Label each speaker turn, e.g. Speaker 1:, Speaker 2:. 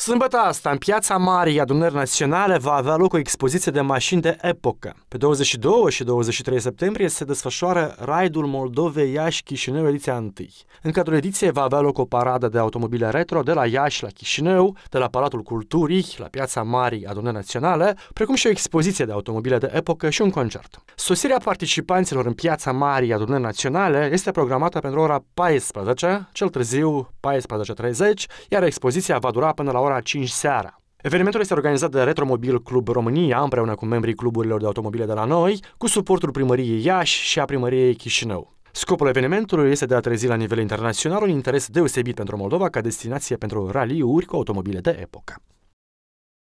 Speaker 1: Sâmbătă asta, în piața Marii Adunări Naționale, va avea loc o expoziție de mașini de epocă. Pe 22 și 23 septembrie se desfășoară Raidul Moldovei Iași Chișinău ediția 1. În cadrul ediției va avea loc o paradă de automobile retro de la Iași la Chișinău, de la Palatul Culturii la piața Marii Adunări Naționale, precum și o expoziție de automobile de epocă și un concert. Sosirea participanților în piața Marii Adunări Naționale este programată pentru ora 14, cel târziu 14.30, iar expoziția va dura până la ora 5 seara. Evenimentul este organizat de Retromobil Club România împreună cu membrii cluburilor de automobile de la noi, cu suportul primăriei Iași și a primăriei Chișinău. Scopul evenimentului este de a trezi la nivel internațional un interes deosebit pentru Moldova ca destinație pentru raliuri cu automobile de epocă.